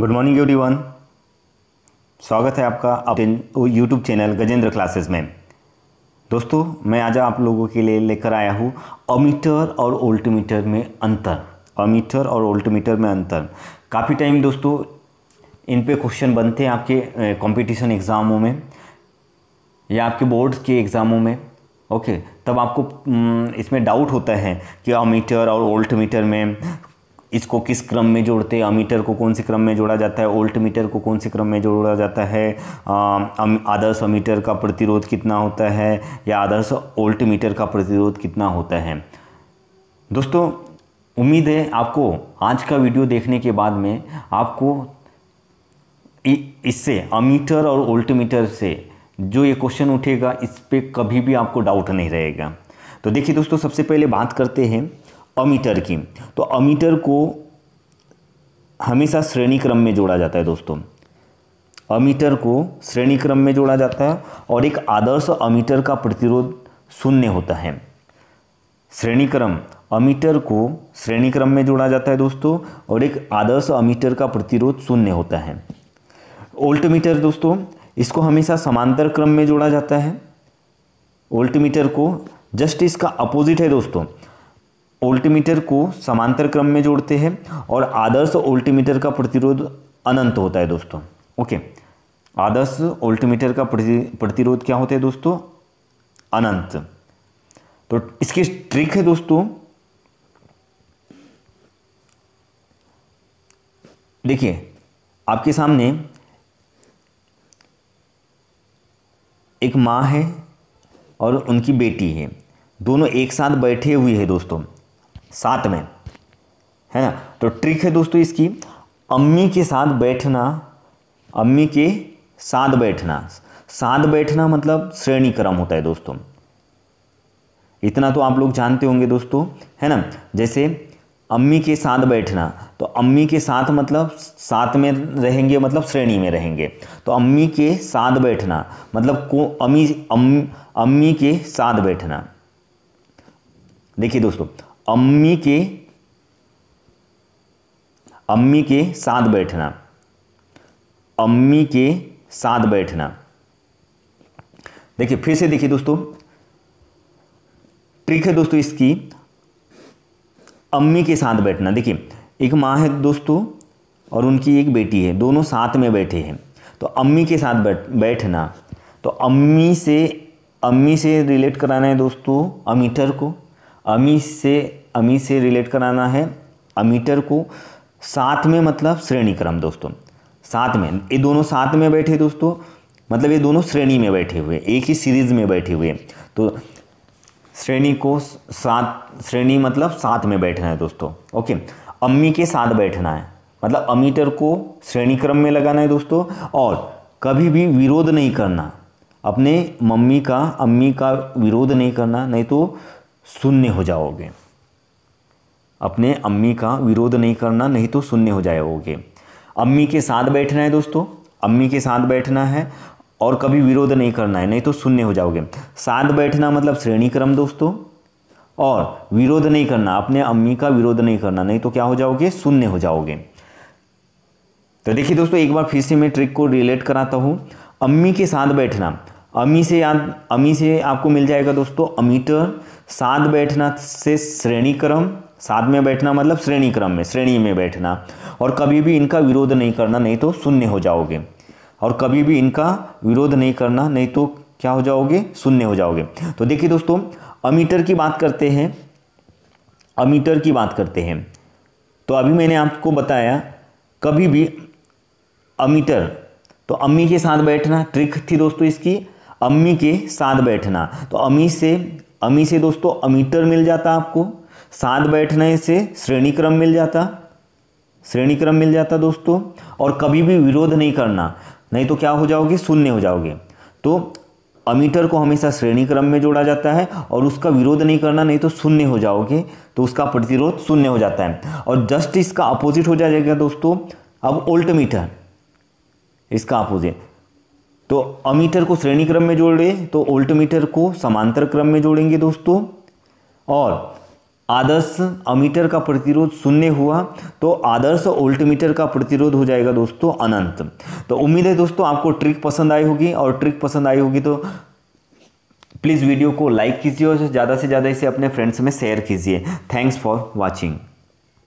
good morning every one स्वागत है आपका अपने यूट्यूब चैनल गजेंद्र क्लासेस में दोस्तों मैं आज आप लोगों के लिए लेकर आया हूँ अमीटर और ओल्टमीटर में अंतर अमीटर और ओल्टमीटर में अंतर काफ़ी टाइम दोस्तों इन पे क्वेश्चन बनते हैं आपके कंपटीशन एग्ज़ामों में या आपके बोर्ड के एग्ज़ामों में ओके तब आपको इसमें डाउट होता है कि अमीटर और ओल्टमीटर में इसको किस क्रम में जोड़ते हैं अमीटर को कौन से क्रम में जोड़ा जाता है ओल्ट मीटर को कौन से क्रम में जोड़ा जाता है आदर्श अमीटर का प्रतिरोध कितना होता है या आदर्श ओल्ट मीटर का प्रतिरोध कितना होता है दोस्तों उम्मीद है आपको आज का वीडियो देखने के बाद में आपको इससे अमीटर और ओल्ट मीटर से जो ये क्वेश्चन उठेगा इस पर कभी भी आपको डाउट नहीं रहेगा तो देखिए दोस्तों सबसे पहले बात करते हैं अमीटर की तो अमीटर को हमेशा श्रेणी क्रम में जोड़ा जाता है दोस्तों अमीटर को श्रेणी क्रम में जोड़ा जाता है और एक आदर्श अमीटर का प्रतिरोध शून्य होता है श्रेणी क्रम अमीटर को श्रेणी क्रम में जोड़ा जाता है दोस्तों और एक आदर्श अमीटर का प्रतिरोध शून्य होता है ओल्टमीटर दोस्तों इसको हमेशा समांतर क्रम में जोड़ा जाता है ओल्टमीटर को जस्ट इसका अपोजिट है दोस्तों ओल्टीमीटर को समांतर क्रम में जोड़ते हैं और आदर्श ओल्टीमीटर का प्रतिरोध अनंत होता है दोस्तों ओके आदर्श ओल्टीमीटर का प्रतिरोध क्या होता है दोस्तों अनंत तो इसकी ट्रिक है दोस्तों देखिए आपके सामने एक माँ है और उनकी बेटी है दोनों एक साथ बैठे हुए हैं दोस्तों साथ में है ना तो ट्रिक है दोस्तों इसकी अम्मी के साथ बैठना अम्मी के साथ बैठना साथ बैठना मतलब श्रेणी क्रम होता है दोस्तों इतना तो आप लोग जानते होंगे दोस्तों है ना जैसे अम्मी के साथ बैठना तो अम्मी के साथ मतलब साथ में रहेंगे मतलब श्रेणी में रहेंगे तो अम्मी के साथ बैठना मतलब को अम्मी अम्मी के साथ बैठना देखिए दोस्तों अम्मी के अम्मी के साथ बैठना अम्मी के साथ बैठना देखिए फिर से देखिए दोस्तों ट्रिक है दोस्तों इसकी अम्मी के साथ बैठना देखिए एक माँ है दोस्तों और उनकी एक बेटी है दोनों साथ में बैठे हैं तो अम्मी के साथ बैठ बैठना तो अम्मी से अम्मी से रिलेट कराना है दोस्तों अमीटर को अमी से अमी से रिलेट कराना है अमीटर को साथ में मतलब श्रेणी क्रम दोस्तों साथ में ये दोनों साथ में बैठे दोस्तों मतलब ये दोनों श्रेणी में बैठे हुए एक ही सीरीज में बैठे हुए तो श्रेणी को साथ श्रेणी मतलब साथ में बैठना है दोस्तों ओके अम्मी के साथ बैठना है मतलब अमीटर को श्रेणी क्रम में लगाना है दोस्तों और कभी भी विरोध नहीं करना अपने मम्मी का अम्मी का विरोध नहीं करना नहीं तो शून्य हो जाओगे अपने अम्मी का विरोध नहीं करना नहीं तो शून्य हो जाओगे अम्मी के साथ बैठना है दोस्तों अम्मी के साथ बैठना है और कभी विरोध नहीं करना है नहीं तो शून्य हो जाओगे साथ बैठना मतलब श्रेणी क्रम दोस्तों और विरोध नहीं करना अपने अम्मी का विरोध नहीं करना नहीं तो क्या हो जाओगे शून्य हो जाओगे तो देखिए दोस्तों एक बार फिर से मैं ट्रिक को रिलेट कराता हूँ अम्मी के साथ बैठना अम्मी से याद अम्मी से आपको मिल जाएगा दोस्तों अमीटर साथ बैठना से श्रेणी क्रम साथ में बैठना मतलब श्रेणी क्रम में श्रेणी में बैठना और कभी भी इनका विरोध नहीं करना नहीं तो शून्य हो जाओगे और कभी भी इनका विरोध नहीं करना नहीं तो क्या हो जाओगे शून्य हो जाओगे तो देखिए दोस्तों अमीटर की बात करते हैं अमीटर की बात करते हैं तो अभी मैंने आपको बताया कभी भी अमीटर तो अम्मी के साथ बैठना ट्रिक थी दोस्तों इसकी अम्मी के साथ बैठना तो अम्मी से अमी से दोस्तों अमीटर मिल जाता आपको साथ बैठने से श्रेणी क्रम मिल जाता श्रेणी क्रम मिल जाता दोस्तों और कभी भी विरोध नहीं करना नहीं तो क्या हो जाओगे शून्य हो जाओगे तो अमीटर को हमेशा श्रेणी क्रम में जोड़ा जाता है और उसका विरोध नहीं करना नहीं तो शून्य हो जाओगे तो उसका प्रतिरोध शून्य हो जाता है और जस्ट इसका अपोजिट हो जाएगा दोस्तों अब ओल्ट मीटर इसका अपोजिट तो अमीटर को श्रेणी क्रम में जोड़े तो ओल्टमीटर को समांतर क्रम में जोड़ेंगे दोस्तों और आदर्श अमीटर का प्रतिरोध शून्य हुआ तो आदर्श ओल्टमीटर का प्रतिरोध हो जाएगा दोस्तों अनंत तो उम्मीद है दोस्तों आपको ट्रिक पसंद आई होगी और ट्रिक पसंद आई होगी तो प्लीज़ वीडियो को लाइक कीजिए और ज़्यादा से ज़्यादा इसे अपने फ्रेंड्स में शेयर कीजिए थैंक्स फॉर वॉचिंग